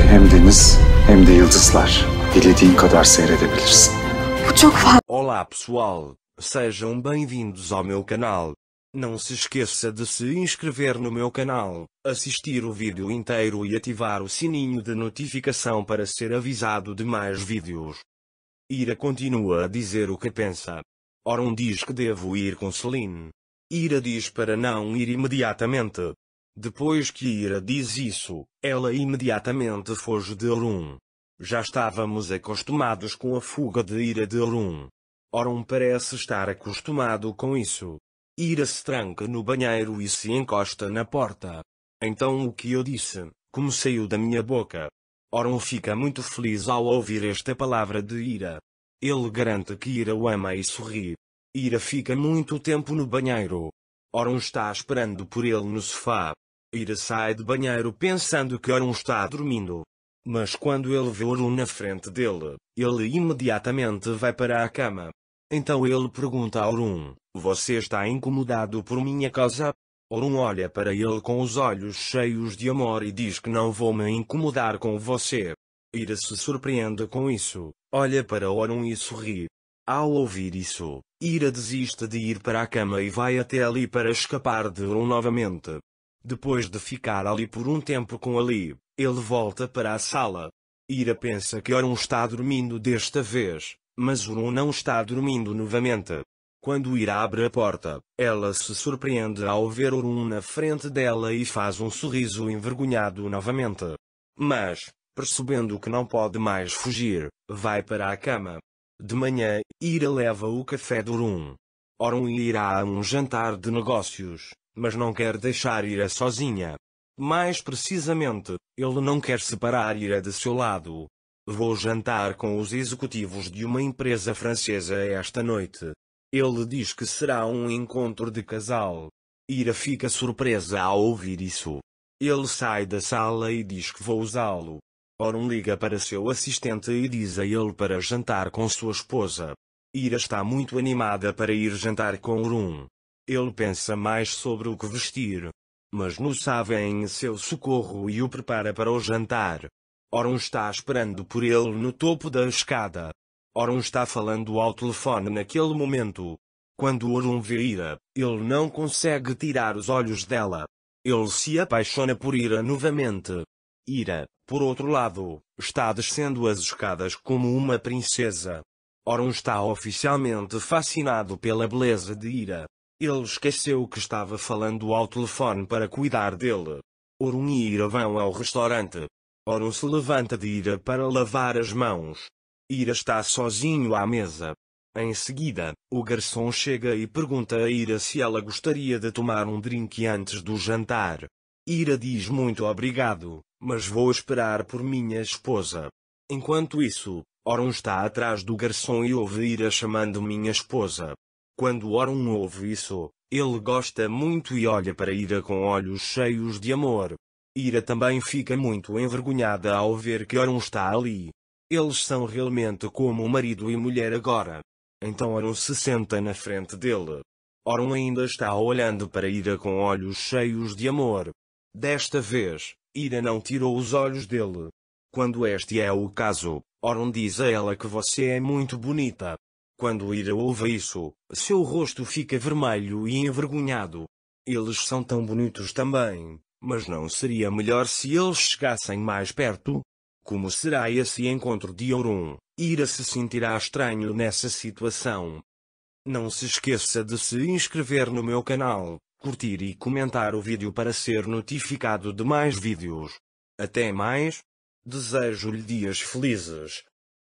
hem deniz hem de yıldızlar. Dilediğin kadar seyredebilirsin. Bu çok fazla. Olá pessoal, sejam bem-vindos ao meu canal. Não se esqueça de se inscrever no meu canal, assistir o vídeo inteiro e ativar o sininho de notificação para ser avisado de mais vídeos. Ira continua a dizer o que pensa. Oron diz que devo ir com Celine. Ira diz para não ir imediatamente, depois que Ira diz isso, ela imediatamente foge de Orun. Já estávamos acostumados com a fuga de Ira de Orun. Orun parece estar acostumado com isso. Ira se tranca no banheiro e se encosta na porta. Então o que eu disse, como saiu da minha boca. Orun fica muito feliz ao ouvir esta palavra de Ira. Ele garante que Ira o ama e sorri. Ira fica muito tempo no banheiro. Orun está esperando por ele no sofá. Ira sai do banheiro pensando que Orun está dormindo. Mas quando ele vê Orun na frente dele, ele imediatamente vai para a cama. Então ele pergunta a Orun, você está incomodado por minha causa? Orun olha para ele com os olhos cheios de amor e diz que não vou me incomodar com você. Ira se surpreende com isso, olha para Orun e sorri. Ao ouvir isso, Ira desiste de ir para a cama e vai até ali para escapar de Orun novamente. Depois de ficar ali por um tempo com Ali, ele volta para a sala. Ira pensa que Orun está dormindo desta vez, mas Orun não está dormindo novamente. Quando Ira abre a porta, ela se surpreende ao ver Orun na frente dela e faz um sorriso envergonhado novamente. Mas, percebendo que não pode mais fugir, vai para a cama. De manhã, Ira leva o café de Orun. Orun e Ira a um jantar de negócios, mas não quer deixar Ira sozinha. Mais precisamente, ele não quer separar Ira de seu lado. Vou jantar com os executivos de uma empresa francesa esta noite. Ele diz que será um encontro de casal. Ira fica surpresa ao ouvir isso. Ele sai da sala e diz que vou usá-lo. Orum liga para seu assistente e diz a ele para jantar com sua esposa. Ira está muito animada para ir jantar com Orum. Ele pensa mais sobre o que vestir. Mas no sabe em seu socorro e o prepara para o jantar. Orun está esperando por ele no topo da escada. Orun está falando ao telefone naquele momento. Quando Orun vê Ira, ele não consegue tirar os olhos dela. Ele se apaixona por Ira novamente. Ira, por outro lado, está descendo as escadas como uma princesa. Orun está oficialmente fascinado pela beleza de Ira. Ele esqueceu que estava falando ao telefone para cuidar dele. Orun e Ira vão ao restaurante. Orun se levanta de Ira para lavar as mãos. Ira está sozinho à mesa. Em seguida, o garçom chega e pergunta a Ira se ela gostaria de tomar um drink antes do jantar. Ira diz muito obrigado, mas vou esperar por minha esposa. Enquanto isso, Orun está atrás do garçom e ouve Ira chamando minha esposa. Quando Oron ouve isso, ele gosta muito e olha para Ira com olhos cheios de amor. Ira também fica muito envergonhada ao ver que Oron está ali. Eles são realmente como marido e mulher agora. Então Oron se senta na frente dele. Oron ainda está olhando para Ira com olhos cheios de amor. Desta vez, Ira não tirou os olhos dele. Quando este é o caso, Oron diz a ela que você é muito bonita. Quando Ira ouve isso, seu rosto fica vermelho e envergonhado. Eles são tão bonitos também, mas não seria melhor se eles chegassem mais perto? Como será esse encontro de Aurum? Ira se sentirá estranho nessa situação. Não se esqueça de se inscrever no meu canal, curtir e comentar o vídeo para ser notificado de mais vídeos. Até mais! Desejo-lhe dias felizes.